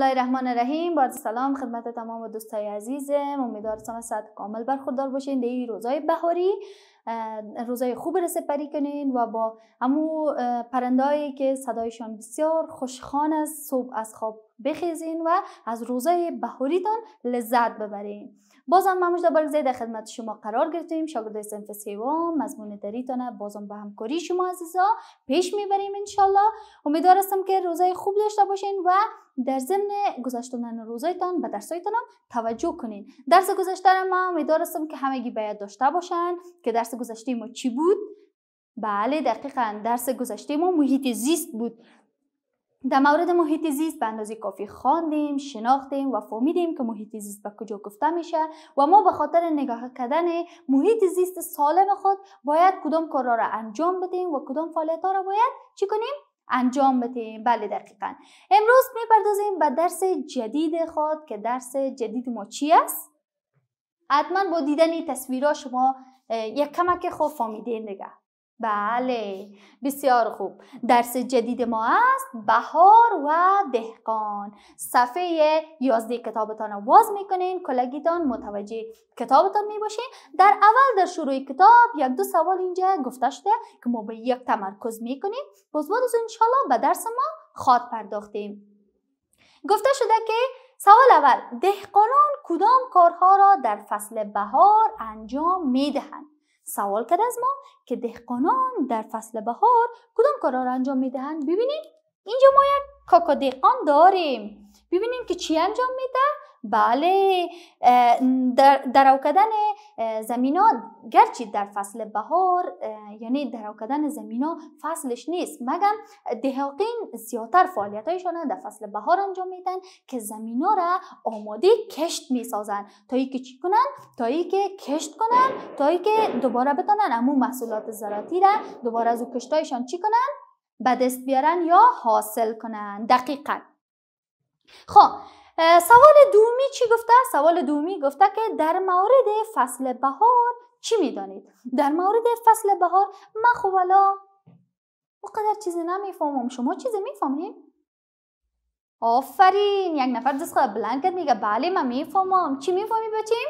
الله الرحمن الرحیم با سلام خدمت تمام دوستای عزیزم امیدوارم از صد کامل برخوردار باشین در این روزای بهاری روزای خوب را سپری کنین و با امو پرندایی که صدایشان بسیار خوشخان است صبح از خواب بخیزین و از روزای بهاریتان لذت ببرین بازم ما مجد در خدمت شما قرار گرفتیم شاگرد سنف سیوم مضمون دریتان بازم به همکاری شما عزیزا پیش میبریم انشالله امیدوار هستم که روزای خوب داشته باشین و در ضمن گذشتن روزایتان به درسایتان توجه کنین درس گذشته ما امیدوار هستم که همگی باید داشته باشن که درس گذشته ما چی بود بله دقیقا درس گذشته ما محیط زیست بود در مورد محیط زیست به اندازه کافی خواندیم شناختیم و فهمیدیم که محیط زیست به کجا گفته میشه و ما به خاطر نگاه کردن محیط زیست سالم خود باید کدام کارا را انجام بدیم و کدام فعالیت را باید چی کنیم انجام بدیم بله دقیقا امروز میپردازیم به درس جدید خود که درس جدید ما چی است حتما با دیدن تصویرها شما یک کمک خوب فامیدین نگه بله بسیار خوب درس جدید ما است بهار و دهقان صفحه یازده کتابتان رو باز میکنین کلگیتان متوجه کتابتان میباشین در اول در شروع کتاب یک دو سوال اینجا گفته شده که ما به یک تمرکز میکنیم باز باز انشالله به درس ما خواد پرداختیم گفته شده که سوال اول دهقانان کدام کارها را در فصل بهار انجام می دهند؟ سوال کرد از ما که دهقانان در فصل بهار کدام کارها را انجام می دهند؟ ببینید اینجا ما یک کاکا دهقان داریم ببینیم که چی انجام میده بله در درو کردن ها گرچه در فصل بهار یعنی درو زمین ها فصلش نیست مگم دهاقین زیادتر هایشان در فصل بهار انجام میدن که ها را آماده کشت میسازن تا ای که چی کنن تا ای که کشت کنن تا ای که دوباره بتانن امو محصولات زراعتی را دوباره از او هایشان چی کنن بدست بیارن یا حاصل کنن دقیقا خب سوال دومی چی گفته؟ سوال دومی گفته که در مورد فصل بهار چی میدانید؟ در مورد فصل بهار من خب الا اوقدر چیزی نمیفهمم شما چیزی میفهمید؟ آفرین یک نفر دست خود بلند کرد میگه بله من میفهمم چی میفهمی بچیم؟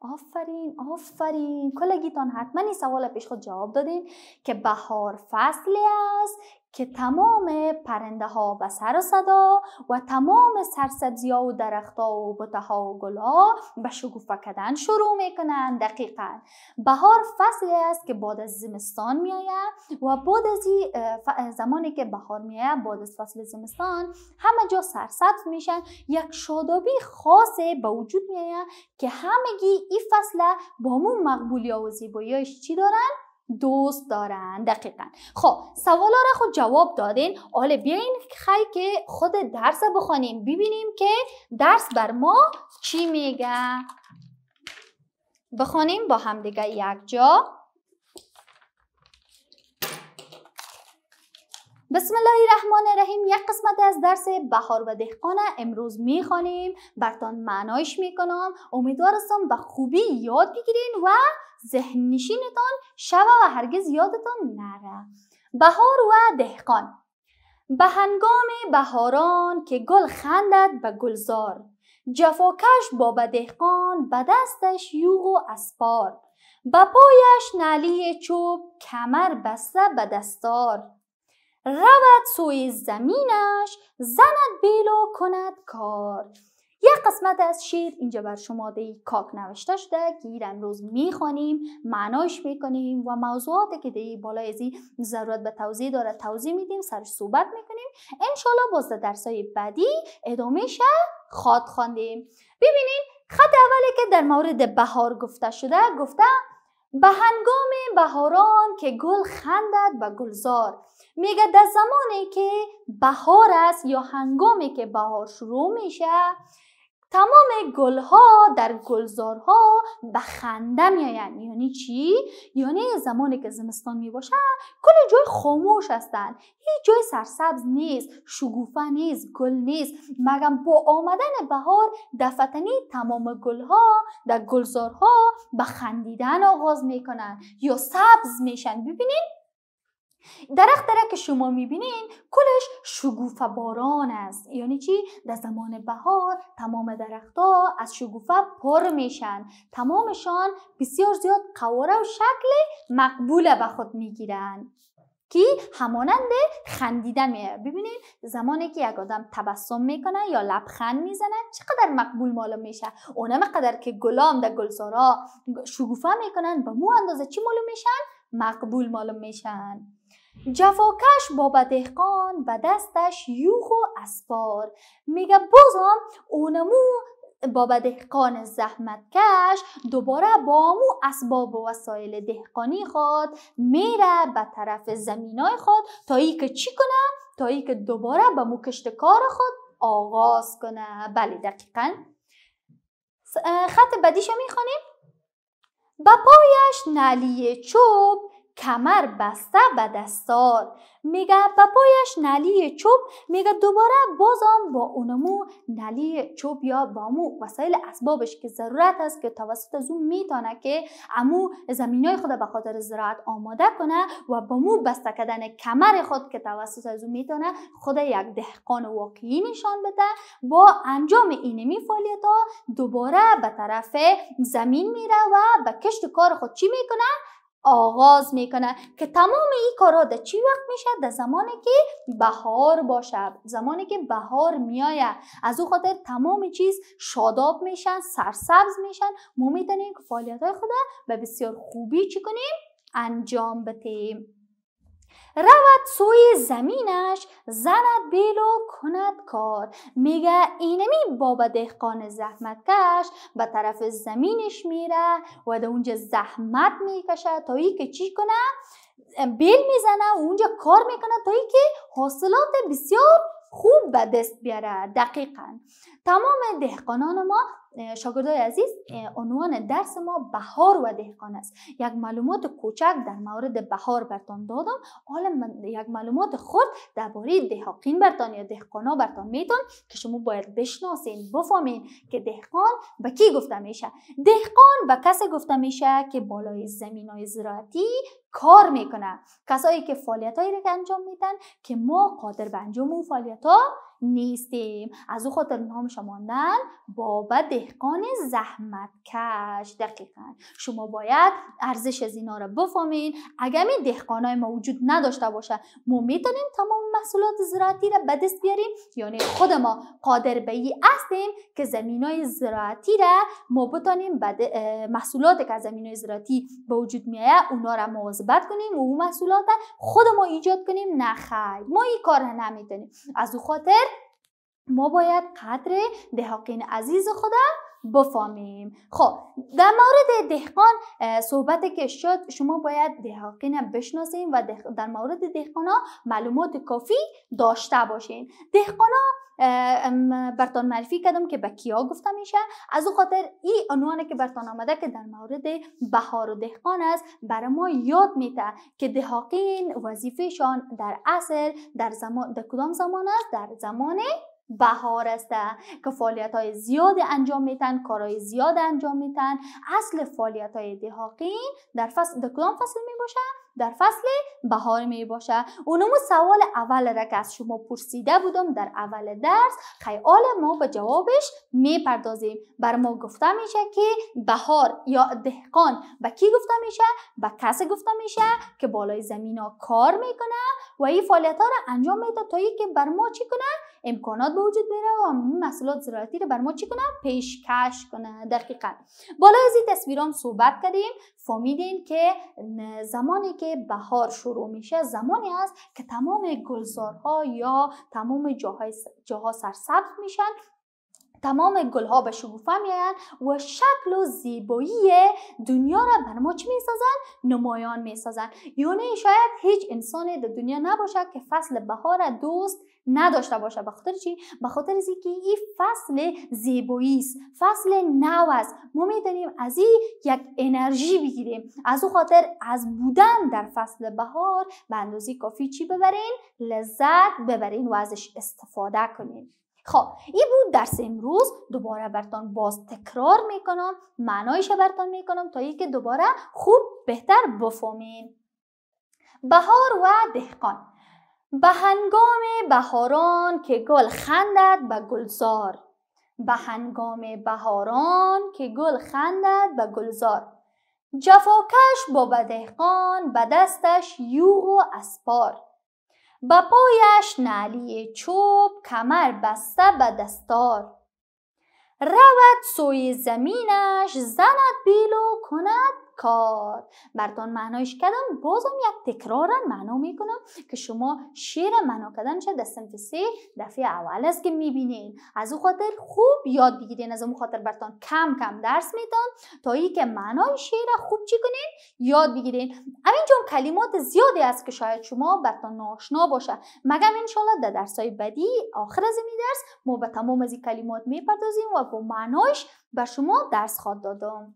آفرین آفرین کلگیتان حتما این سوال پیش خود جواب دادین که بهار فصلی است که تمام پرنده ها و سر و صدا و تمام سرسبزی ها و درخت ها و بوته ها و گل ها به شکوفه کردن شروع میکنن دقیقا بهار فصلی است که بعد از زمستان می و بعد از زمانی که بهار می بعد از فصل زمستان همه جا سرسبز میشن یک شادابی خاص به وجود می آید که همگی این فصل با مون مقبولی ها و زیباییش چی دارن دوست دارن دقیقا خب سوالا را خود خب جواب دادین حالا بیاین خی که خود درس بخوانیم ببینیم که درس بر ما چی میگه بخوانیم با هم دیگه یک جا بسم الله الرحمن الرحیم یک قسمت از درس بهار و دهقان امروز میخوانیم برتان معنایش میکنم امیدوارستم به خوبی یاد بگیرین و ذهن نشینتان شوه و هرگز یادتان نره بهار و دهقان به هنگام بهاران که گل خندد به گلزار جفاکش با دهقان به دستش یوغ و اسپار به پایش نلی چوب کمر بسته به دستار رود سوی زمینش زند بیلو کند کار یک قسمت از شیر اینجا بر شما دی کاک نوشته شده که این امروز میخوانیم معناش میکنیم و موضوعات که دی بالای ازی ضرورت به توضیح داره توضیح میدیم سرش صحبت میکنیم انشالله باز در درسای بعدی شد خواد خواندیم ببینیم خط اولی که در مورد بهار گفته شده گفته به هنگام بهاران که گل خندد به گلزار میگه در زمانی که بهار است یا هنگامی که بهار شروع میشه تمام گلها در گلزارها به خنده میآیند یعنی چی یعنی زمانی که زمستان می کل جای خاموش هستند هیچ جای سرسبز نیست شگوفه نیست گل نیست مگم با آمدن بهار دفتنی تمام گلها در گلزارها به خندیدن آغاز میکنن یا سبز میشن ببینید درخت که شما میبینین کلش شگوفه باران است یعنی چی در زمان بهار تمام درختها از شگوفه پر میشن تمامشان بسیار زیاد قواره و شکل مقبوله به خود میگیرن کی همانند خندیدن میه ببینید زمانی که یک آدم تبسم میکنه یا لبخند میزنه چقدر مقبول معلوم میشه اونم قدر که گلام در گلزارا شگوفه میکنن به مو اندازه چی معلوم میشن مقبول معلوم میشن جفاکش با بدهقان به دستش یوخ و اسپار میگه بازم اونمو بابا دهقان کش دوباره با مو اسباب و وسایل دهقانی خود میره به طرف زمینای خود تا ای که چی کنه تا ای که دوباره به مو کشت کار خود آغاز کنه بله دقیقا خط بدیشو میخوانیم و پایش نلی چوب کمر بسته به دستار میگه به پایش نلی چوب میگه دوباره بازم با اونمو نلی چوب یا بامو وسایل اسبابش که ضرورت است که توسط از اون میتانه که امو های خود به خاطر زراعت آماده کنه و با مو بسته کردن کمر خود که توسط از اون میتانه خود یک دهقان واقعی نشان بده با انجام اینمی فعالیت ها دوباره به طرف زمین میره و به کشت کار خود چی میکنه آغاز میکنه که تمام این کارا در چی وقت میشه در زمانی که بهار باشه زمانی که بهار میایه از او خاطر تمام چیز شاداب میشن سرسبز میشن ما میتونیم که فعالیت های خود به بسیار خوبی چی کنیم انجام بدیم رود سوی زمینش زند بیل و کند کار میگه اینمی بابا دهقان زحمتکش به طرف زمینش میره و در اونجا زحمت میکشه تا ای که چی کنه بیل میزنه و اونجا کار میکنه تا ای که حاصلات بسیار خوب به دست بیاره دقیقا تمام دهقانان ما شاگردای عزیز عنوان درس ما بهار و دهقان است یک معلومات کوچک در مورد بهار برتان دادم حالا یک معلومات خود درباره دهقین برتان یا دهقانا برتان میتون که شما باید بشناسین بفهمین که دهقان به کی گفته میشه دهقان به کسی گفته میشه که بالای زمینای زراعتی کار میکنه کسایی که فعالیتایی رو انجام میدن که ما قادر به انجام اون فعالیت ها نیستیم از او خاطر نام شما ماندن بابا دهقان زحمت کش دقیقا شما باید ارزش از اینا را بفهمین اگر این دهقانای ما وجود نداشته باشه ما میتونیم تمام محصولات زراعتی را به دست بیاریم یعنی خود ما قادر به ای هستیم که زمینای زراعتی را ما بتانیم محصولات که از زمینای زراعتی به وجود میایه اونا را مواظبت کنیم و اون محصولات خود ما ایجاد کنیم نخیر ما این کار نمیتونیم از او خاطر ما باید قدر دهقین عزیز خدا بفامیم خب در مورد دهقان صحبت که شد شما باید دهقین بشناسیم و در مورد دهقان ها معلومات کافی داشته باشین دهقان ها برتان معرفی کردم که به کیا گفته میشه از او خاطر این عنوان که برتان آمده که در مورد بهار و دهقان است برای ما یاد میته که دهاقین وظیفهشان در اصل در زمان در کدام زمان است در زمان بهار است که فعالیت های زیاد انجام میتن کارهای زیاد انجام میتن اصل فعالیت های در فصل در کدام فصل می در فصل بهار می باشه اونمو سوال اول را که از شما پرسیده بودم در اول درس خیال ما به جوابش میپردازیم بر ما گفته میشه که بهار یا دهقان به کی گفته میشه به کسی گفته میشه که بالای زمین ها کار میکنه و این فعالیت ها را انجام میده تا که بر ما چی کنه امکانات به وجود بره و محصولات زراعتی رو بر ما چی کنه پیشکش کنه دقیقا بالا از این تصویرام صحبت کردیم فهمیدین که زمانی که بهار شروع میشه زمانی است که تمام گلزارها یا تمام جاها, جاها سرسبز میشن تمام گلها به شکوفه میآیند و شکل و زیبایی دنیا را بر ما چی میسازند نمایان میسازند. یعنی شاید هیچ انسانی در دنیا نباشد که فصل بهار دوست نداشته باشه به خاطر چی به خاطر اینکه این فصل زیبایی است فصل نو است ما میدانیم از این یک انرژی بگیریم از او خاطر از بودن در فصل بهار به اندازه کافی چی ببرین لذت ببرین و ازش استفاده کنین خب این بود درس امروز دوباره برتان باز تکرار میکنم معنایش برتان میکنم تا که دوباره خوب بهتر بفهمین بهار و دهقان به هنگام بهاران که گل خندد به گلزار به هنگام بهاران که گل خندد به گلزار جفاکش با دهقان به دستش یوغ و اسپار به پایش چوب کمر بسته به دستار رود سوی زمینش زند بیلو کند کار بردان معنایش کردم بازم یک تکرارا معنا میکنم که شما شعر معنا چه در سنف سه دفعه اول است که میبینین از او خاطر خوب یاد بگیرین از اون خاطر برتان کم کم درس میدم تا ای که معنای شعر خوب چی کنین یاد بگیرین همینجا کلمات زیادی است که شاید شما برتان ناشنا باشه مگم انشالله در های بعدی آخر از این درس ما به تمام از این کلمات میپردازیم و با معنایش به شما درس خواد دادم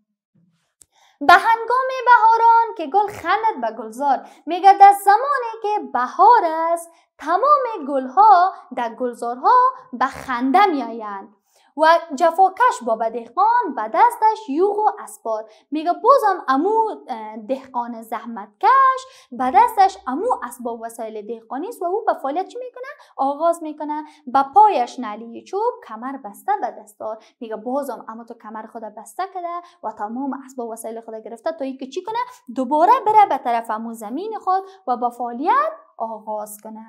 به هنگام بهاران که گل خندد به گلزار میگه در زمانی که بهار است تمام گلها در گلزارها به خنده میآیند و جفاکش بابا دهقان و دستش یوغ و اسبار میگه بازم امو دهقان زحمتکش به دستش امو اسباب وسایل دهقانی است و او به فعالیت چی میکنه آغاز میکنه با پایش نلی چوب کمر بسته به دستار میگه بازم امو تو کمر خود بسته کرده و تمام اسباب وسایل خود گرفته تا اینکه چی کنه دوباره بره به طرف امو زمین خود و با فعالیت آغاز کنه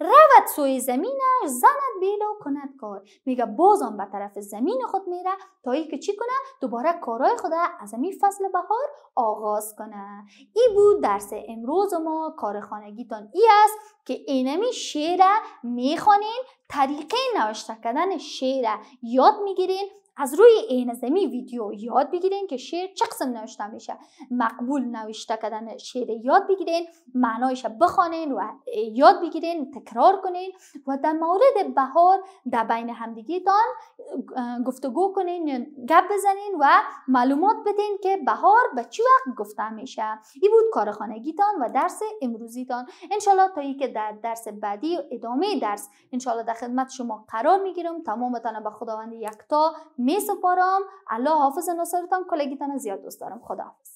رود سوی زمینش زند بیلو کند کار میگه بازم به طرف زمین خود میره تا ای که چی کنه دوباره کارای خود از این فصل بهار آغاز کنه ای بود درس امروز ما کار خانگیتان ای است که اینمی شعر میخوانین طریقه نوشته کردن شعر یاد میگیرین از روی این زمی ویدیو یاد بگیرین که شعر چه قسم نوشته میشه مقبول نوشته کردن شعر یاد بگیرین معنایش بخوانین و یاد بگیرین تکرار کنین و در مورد بهار در بین همدیگیتان گفتگو کنین گپ بزنین و معلومات بدین که بهار به چی وقت گفته میشه این بود کار و درس امروزیتان انشالله تا که در درس بعدی ادامه درس انشالله در خدمت شما قرار میگیرم تمامتان به خداوند یکتا سپارم. الله حافظ ناصرتان کلگیتان زیاد دوست دارم خداحافظ